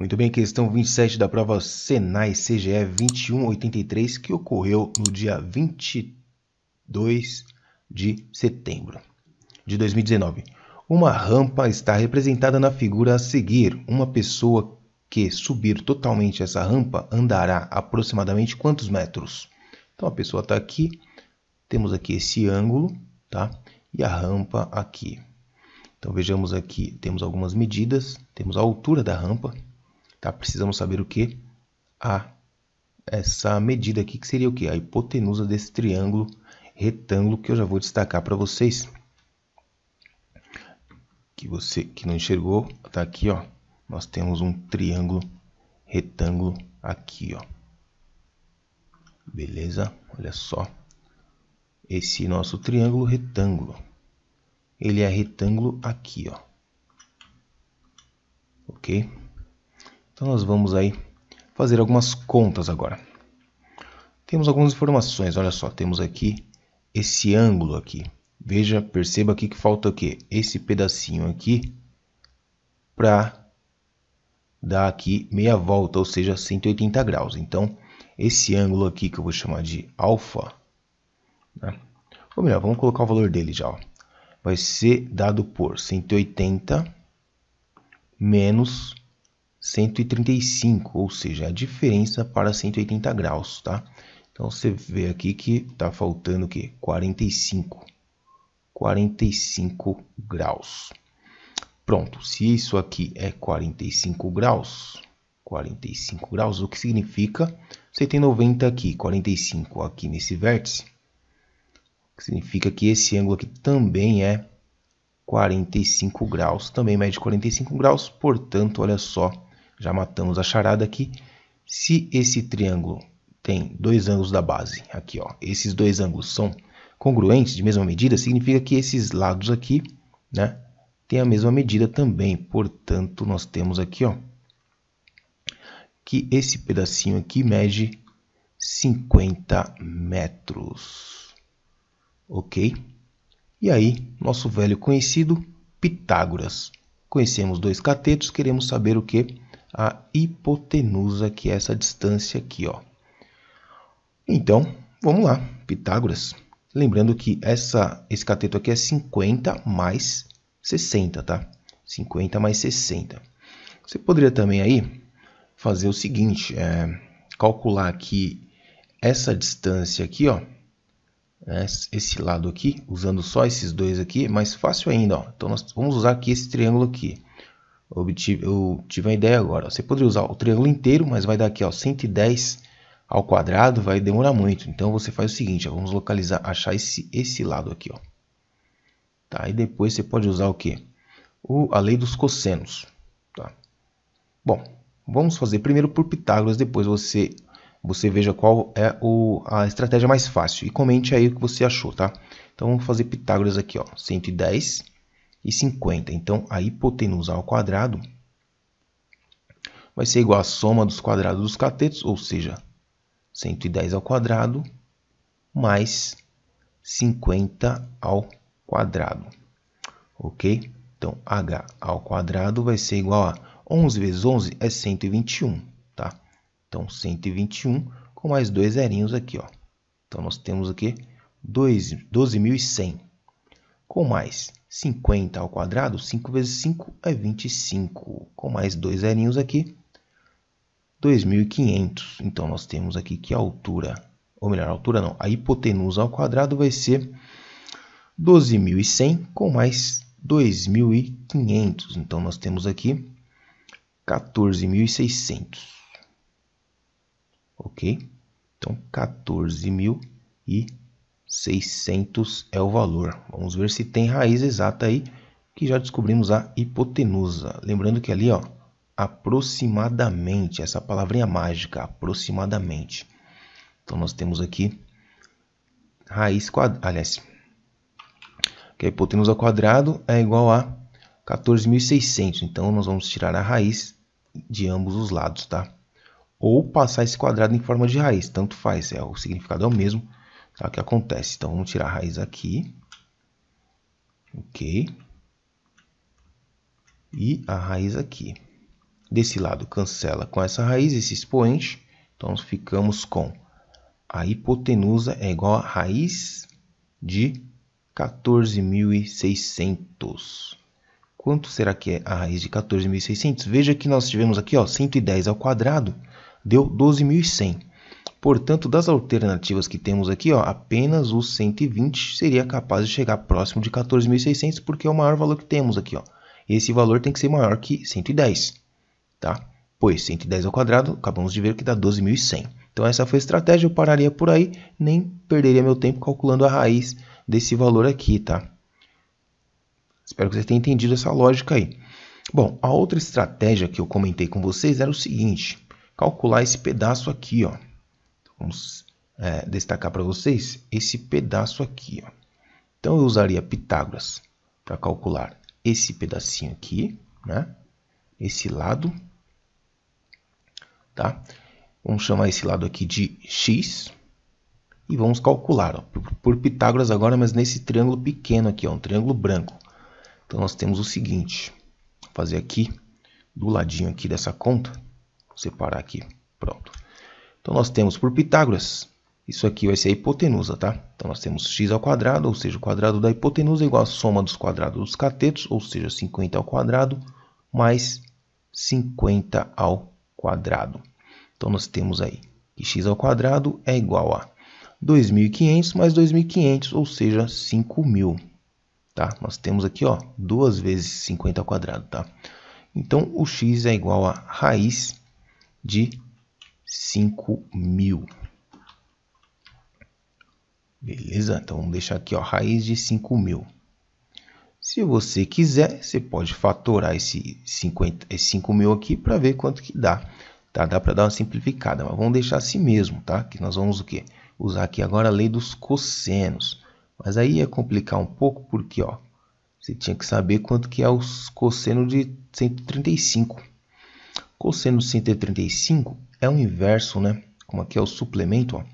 Muito bem, questão 27 da prova Senai CGE 2183, que ocorreu no dia 22 de setembro de 2019. Uma rampa está representada na figura a seguir. Uma pessoa que subir totalmente essa rampa andará aproximadamente quantos metros? Então a pessoa está aqui, temos aqui esse ângulo, tá? E a rampa aqui. Então vejamos aqui, temos algumas medidas, temos a altura da rampa, tá? Precisamos saber o que? A. Ah, essa medida aqui que seria o que? A hipotenusa desse triângulo retângulo que eu já vou destacar para vocês. Que você que não enxergou, tá aqui, ó. Nós temos um triângulo retângulo aqui, ó. Beleza? Olha só. Esse nosso triângulo retângulo. Ele é retângulo aqui, ó. OK? Então nós vamos aí fazer algumas contas agora. Temos algumas informações, olha só, temos aqui esse ângulo aqui. Veja, perceba aqui que falta o quê? Esse pedacinho aqui para dar aqui meia volta, ou seja, 180 graus. Então, esse ângulo aqui que eu vou chamar de alfa, né? ou melhor, vamos colocar o valor dele já, ó. vai ser dado por 180 menos 135, ou seja, a diferença para 180 graus, tá? Então você vê aqui que tá faltando o quê? 45. 45 graus. Pronto, se isso aqui é 45 graus, 45 graus, o que significa? Você tem 90 aqui, 45 aqui nesse vértice. O que significa que esse ângulo aqui também é 45 graus, também mede 45 graus, portanto, olha só, já matamos a charada aqui. Se esse triângulo tem dois ângulos da base, aqui ó, esses dois ângulos são congruentes de mesma medida, significa que esses lados aqui, né, têm a mesma medida também. Portanto, nós temos aqui, ó, que esse pedacinho aqui mede 50 metros. OK? E aí, nosso velho conhecido Pitágoras. Conhecemos dois catetos, queremos saber o que a hipotenusa, que é essa distância aqui, ó. Então, vamos lá, Pitágoras. Lembrando que essa, esse cateto aqui é 50 mais 60, tá? 50 mais 60. Você poderia também aí fazer o seguinte, é, calcular aqui essa distância aqui, ó. É, esse lado aqui, usando só esses dois aqui, é mais fácil ainda, ó. Então, nós vamos usar aqui esse triângulo aqui. Obtive, eu tive uma ideia agora. Você poderia usar o triângulo inteiro, mas vai dar aqui ó, 110 ao quadrado, vai demorar muito. Então você faz o seguinte, ó, vamos localizar, achar esse, esse lado aqui. Ó. Tá, e depois você pode usar o que? A lei dos cossenos. Tá. Bom, vamos fazer primeiro por Pitágoras, depois você, você veja qual é o, a estratégia mais fácil. E comente aí o que você achou, tá? Então vamos fazer Pitágoras aqui, ó, 110 e 50. Então a hipotenusa ao quadrado vai ser igual à soma dos quadrados dos catetos, ou seja, 110 ao quadrado mais 50 ao quadrado. OK? Então h ao quadrado vai ser igual a 11 vezes 11 é 121, tá? Então 121 com mais dois zerinhos aqui, ó. Então nós temos aqui 12.100 com mais 50 ao quadrado, 5 vezes 5 é 25, com mais dois zerinhos aqui, 2.500. Então, nós temos aqui que a altura, ou melhor, a altura não, a hipotenusa ao quadrado vai ser 12.100 com mais 2.500. Então, nós temos aqui 14.600. Ok? Então, 14.600. 600 é o valor. Vamos ver se tem raiz exata aí, que já descobrimos a hipotenusa. Lembrando que ali, ó, aproximadamente, essa palavrinha mágica, aproximadamente. Então nós temos aqui raiz quadrada, aliás, que a hipotenusa quadrado é igual a 14.600. Então nós vamos tirar a raiz de ambos os lados, tá? Ou passar esse quadrado em forma de raiz, tanto faz, é o significado é o mesmo é o que acontece. Então, vamos tirar a raiz aqui. Ok. E a raiz aqui. Desse lado, cancela com essa raiz, esse expoente. Então, ficamos com a hipotenusa é igual a raiz de 14.600. Quanto será que é a raiz de 14.600? Veja que nós tivemos aqui ó, 110 ao quadrado, deu 12.100. Portanto, das alternativas que temos aqui, ó, apenas o 120 seria capaz de chegar próximo de 14.600, porque é o maior valor que temos aqui. Ó. Esse valor tem que ser maior que 110, tá? pois 110 ao quadrado, acabamos de ver que dá 12.100. Então essa foi a estratégia, eu pararia por aí, nem perderia meu tempo calculando a raiz desse valor aqui, tá? Espero que vocês tenham entendido essa lógica aí. Bom, a outra estratégia que eu comentei com vocês era o seguinte, calcular esse pedaço aqui, ó, Vamos é, destacar para vocês esse pedaço aqui. Ó. Então eu usaria Pitágoras para calcular esse pedacinho aqui, né? Esse lado, tá? Vamos chamar esse lado aqui de x e vamos calcular ó, por Pitágoras agora, mas nesse triângulo pequeno aqui, ó, um triângulo branco. Então nós temos o seguinte, vou fazer aqui do ladinho aqui dessa conta, separar aqui, pronto. Então nós temos por Pitágoras, isso aqui vai ser a hipotenusa, tá? Então nós temos x ao quadrado, ou seja, o quadrado da hipotenusa é igual à soma dos quadrados dos catetos, ou seja, 50 ao quadrado mais 50 ao quadrado. Então nós temos aí que x ao quadrado é igual a 2.500 mais 2.500, ou seja, 5.000, tá? Nós temos aqui, ó, duas vezes 50 ao quadrado, tá? Então o x é igual a raiz de cinco mil. Beleza? Então vamos deixar aqui ó, raiz de cinco mil. Se você quiser, você pode fatorar esse 50, esse 5 mil aqui para ver quanto que dá. Tá? Dá para dar uma simplificada, mas vamos deixar assim mesmo, tá? Que nós vamos o quê? Usar aqui agora a lei dos cossenos. Mas aí ia é complicar um pouco porque, ó, você tinha que saber quanto que é o cosseno de 135. Cosseno de 135 é o inverso, né? Como aqui é o suplemento, ó.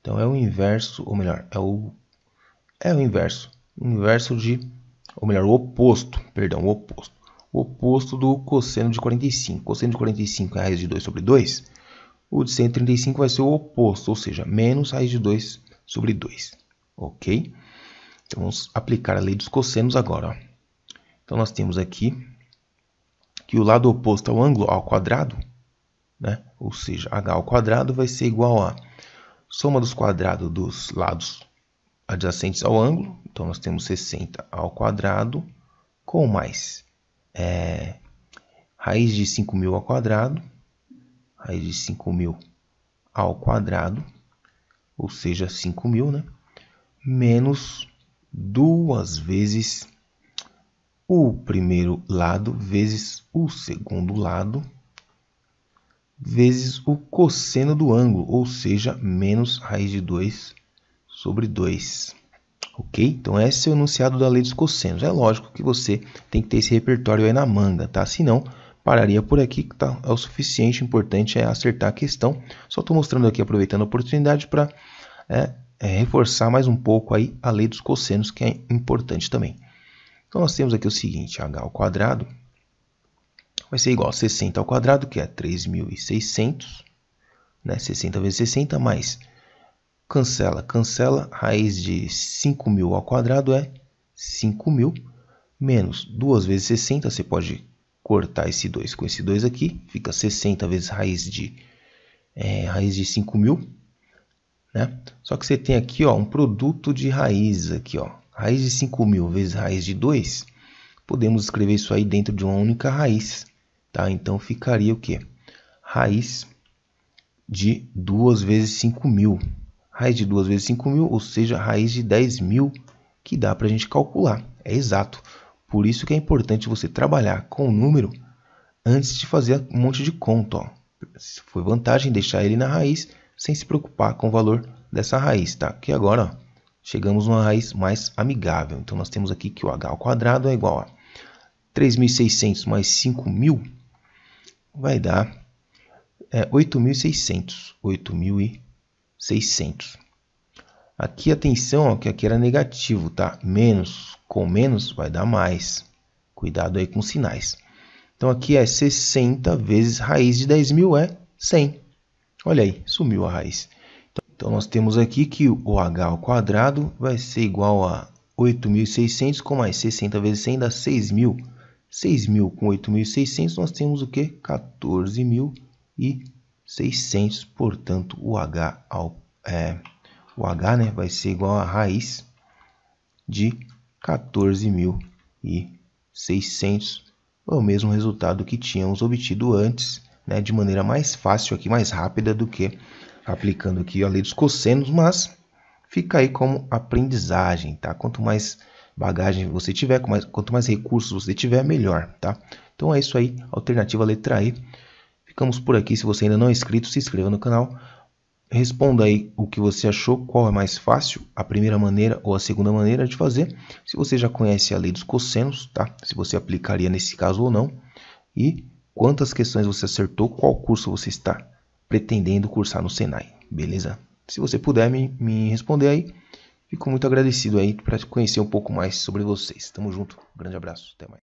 Então é o inverso, ou melhor, é o é o inverso, o inverso de, ou melhor, o oposto, perdão, o oposto. O oposto do cosseno de 45. Cosseno de 45 é raiz de 2 sobre 2. O de 135 vai ser o oposto, ou seja, menos raiz de 2 sobre 2. Ok? Então, vamos aplicar a lei dos cossenos agora. Ó. Então, nós temos aqui que o lado oposto ao ângulo ao quadrado né? Ou seja, h ao quadrado vai ser igual a soma dos quadrados dos lados adjacentes ao ângulo. Então, nós temos 60 ao quadrado com mais é, raiz de 5.000 ao quadrado, raiz de 5.000 ao quadrado, ou seja, 5.000, né? Menos duas vezes o primeiro lado vezes o segundo lado vezes o cosseno do ângulo, ou seja, menos raiz de 2 sobre 2. Ok? Então, esse é o enunciado da lei dos cossenos. É lógico que você tem que ter esse repertório aí na manga, tá? Senão, pararia por aqui, que tá, é o suficiente. O importante é acertar a questão. Só estou mostrando aqui, aproveitando a oportunidade, para é, é, reforçar mais um pouco aí a lei dos cossenos, que é importante também. Então, nós temos aqui o seguinte, h ao quadrado vai ser igual a 60 ao quadrado, que é 3.600, né? 60 vezes 60, mais cancela, cancela, raiz de 5.000 ao quadrado é 5.000, menos 2 vezes 60, você pode cortar esse 2 com esse 2 aqui, fica 60 vezes raiz de, é, raiz de 5.000, né? Só que você tem aqui, ó, um produto de raiz aqui, ó, raiz de 5.000 vezes raiz de 2, podemos escrever isso aí dentro de uma única raiz, Tá? Então ficaria o que? Raiz de 2 vezes 5.000. mil. Raiz de 2 vezes 5.000, mil, ou seja, raiz de 10.000 mil, que dá para a gente calcular. É exato. Por isso que é importante você trabalhar com o número antes de fazer um monte de conta. Foi vantagem deixar ele na raiz sem se preocupar com o valor dessa raiz, tá? Que agora ó, chegamos a uma raiz mais amigável. Então nós temos aqui que o h ao quadrado é igual a 3.600 mais 5.000 vai dar é, 8.600. 8.600. Aqui, atenção, ó, que aqui era negativo, tá? Menos com menos vai dar mais. Cuidado aí com os sinais. Então, aqui é 60 vezes raiz de 10.000 é 100. Olha aí, sumiu a raiz. Então, nós temos aqui que o h ao quadrado vai ser igual a 8.600 com mais 60 vezes 100 dá 6.000. 6.000 com 8.600, nós temos o que? 14.600. Portanto, o H, ao, é, o H né, vai ser igual a raiz de 14.600. É o mesmo resultado que tínhamos obtido antes, né, de maneira mais fácil aqui, mais rápida do que aplicando aqui a lei dos cossenos, mas fica aí como aprendizagem, tá? Quanto mais bagagem você tiver, quanto mais recursos você tiver, melhor, tá? Então é isso aí, alternativa letra E. Ficamos por aqui. Se você ainda não é inscrito, se inscreva no canal. Responda aí o que você achou, qual é mais fácil, a primeira maneira ou a segunda maneira de fazer. Se você já conhece a lei dos cossenos, tá? Se você aplicaria nesse caso ou não. E quantas questões você acertou, qual curso você está pretendendo cursar no Senai, beleza? Se você puder me, me responder aí, Fico muito agradecido aí para conhecer um pouco mais sobre vocês. Tamo junto. Um grande abraço. Até mais.